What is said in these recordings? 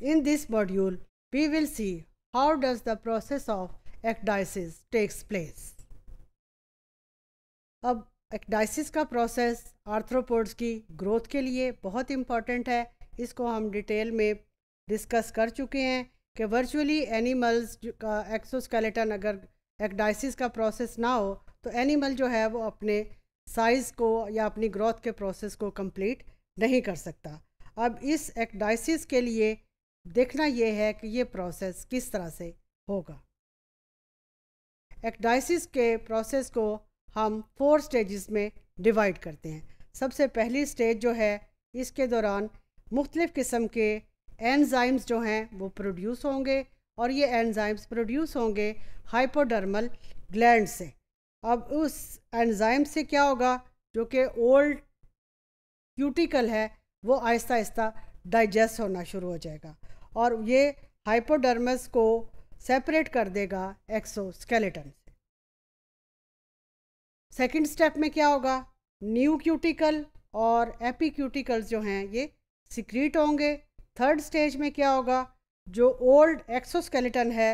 In this module, we will see how does the process of ecdysis takes place. अब ecdysis का process arthropods की growth के लिए बहुत important है इसको हम डिटेल में डिस्कस कर चुके हैं कि वर्चुअली एनिमल्स का exoskeleton अगर एक्डाइसिस का प्रोसेस ना हो तो एनिमल जो है वो अपने साइज़ को या अपनी ग्रोथ के प्रोसेस को कंप्लीट नहीं कर सकता अब इस एक्डाइसिस के लिए देखना यह है कि ये प्रोसेस किस तरह से होगा एक्डाइसिस के प्रोसेस को हम फोर स्टेजेस में डिवाइड करते हैं सबसे पहली स्टेज जो है इसके दौरान मुख्तलिफ़ किस्म के एनजाइम्स जो हैं वो प्रोड्यूस होंगे और ये एनजाइम्स प्रोड्यूस होंगे हाइपोडर्मल ग्लैंड से अब उस एनजाइम से क्या होगा जो कि ओल्ड क्यूटिकल है वो आहिस्ता आहिस्ता डाइजेस्ट होना शुरू हो जाएगा और ये हाइपोडर्मस को सेपरेट कर देगा एक्सोस्केलेटन से सेकेंड स्टेप में क्या होगा न्यू क्यूटिकल और एपिक्यूटिकल्स जो हैं ये सिक्रीट होंगे थर्ड स्टेज में क्या होगा जो ओल्ड एक्सोस्केलेटन है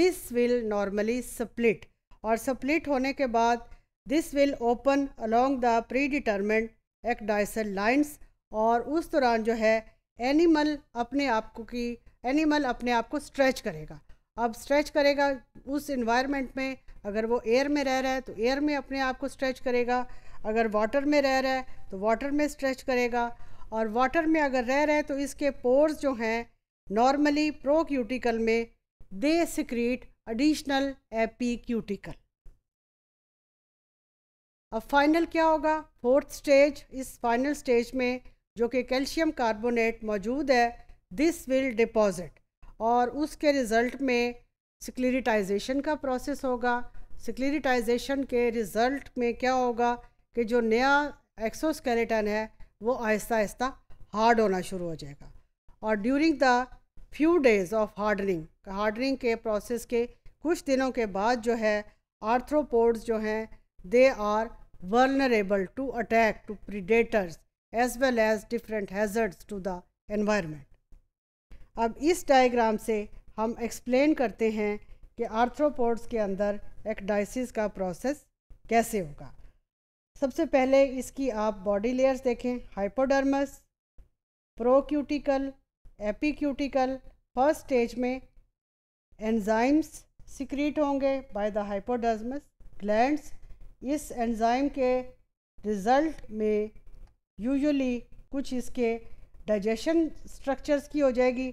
दिस विल नॉर्मली स्प्लिट और स्प्लिट होने के बाद this will open along the predetermined ecdysal lines और उस दौरान जो है एनिमल अपने आप को की एनिमल अपने आप को स्ट्रेच करेगा अब स्ट्रेच करेगा उस इन्वायरमेंट में अगर वो एयर में रह रहा है तो एयर में अपने आप को स्ट्रेच करेगा अगर वाटर में रह रहा है तो वाटर में स्ट्रेच करेगा और वाटर में अगर रह रहे हैं तो इसके पोर्स जो हैं नॉर्मली प्रो क्यूटिकल में they secrete additional epicuticle अब फाइनल क्या होगा फोर्थ स्टेज इस फाइनल स्टेज में जो कि कैल्शियम कार्बोनेट मौजूद है दिस विल डिपॉज़िट और उसके रिज़ल्ट में सिक्लिरिटाइजेशन का प्रोसेस होगा सिक्लिरिटाइजेशन के रिज़ल्ट में क्या होगा कि जो नया एक्सोस्केलेटन है वो आहिस्ता आहिस्ता हार्ड होना शुरू हो जाएगा और during the few days of hardening hardening के प्रोसेस के कुछ दिनों के बाद जो है आर्थ्रोपोड्स जो हैं they are vulnerable to attack to predators as well as different hazards to the environment. अब इस डायग्राम से हम एक्सप्लेन करते हैं कि आर्थ्रोपोड्स के अंदर एक्डाइसिस का प्रोसेस कैसे होगा सबसे पहले इसकी आप बॉडी लेयर्स देखें hypodermis procuticle epicuticle first stage में एंजाइम्स सिक्रीट होंगे बाय द हाइपोडर्मस ग्लैंड्स इस एंजाइम के रिजल्ट में यूजुअली कुछ इसके डाइजेशन स्ट्रक्चर्स की हो जाएगी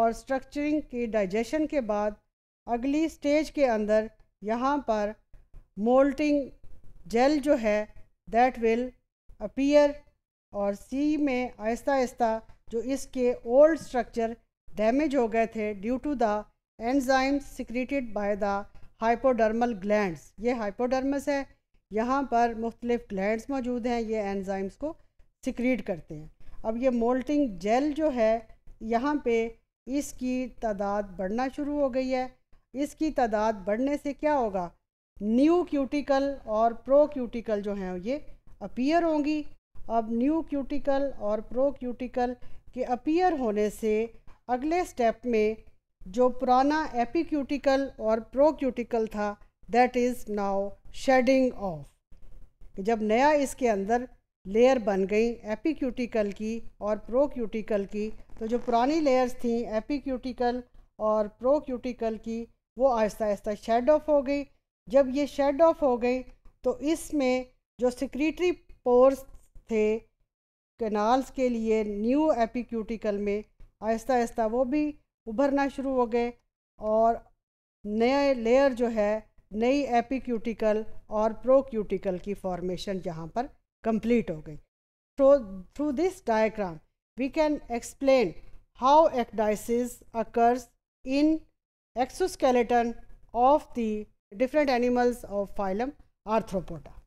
और स्ट्रक्चरिंग के डाइजेशन के बाद अगली स्टेज के अंदर यहाँ पर मोल्टिंग जेल जो है दैट विल अपीयर और सी में आहिस्ता आहिस्ता जो इसके ओल्ड स्ट्रक्चर डैमेज हो गए थे due to the enzyme secreted by the hypodermal glands ये हाइपोडर्मस है यहाँ पर मुख्तलिफ ग्लैंड्स मौजूद हैं ये एंजाइम्स को सिक्रीट करते हैं अब ये मोल्टिंग जेल जो है यहाँ पे इसकी तादाद बढ़ना शुरू हो गई है इसकी तादाद बढ़ने से क्या होगा न्यू क्यूटिकल और प्रो क्यूटिकल जो हैं ये अपीयर होंगी अब न्यू क्यूटिकल और प्रो क्यूटिकल के अपीयर होने से अगले स्टेप में जो पुराना एपिक्यूटिकल और प्रो क्यूटिकल था that is now shedding off जब नया इसके अंदर लेयर बन गई एपिक्यूटिकल की और प्रोक्यूटिकल की तो जो पुरानी लेयर्स थी एपिक्यूटिकल और प्रोक्यूटिकल की वो आहिस्ता आहिस्ता शेड ऑफ हो गई जब ये शेड ऑफ हो गई तो इसमें जो सिक्रीटरी पोर्स थे कैनाल्स के लिए न्यू एपिक्यूटिकल में आहिस्ता आहिस्ता वो भी उभरना शुरू हो गए और नए लेयर जो है नई एपिक्यूटिकल और प्रोक्यूटिकल की फॉर्मेशन जहाँ पर कंप्लीट हो गई throw through this diagram we can explain how ecdysis occurs in exoskeleton of the different animals of phylum आर्थ्रोपोटा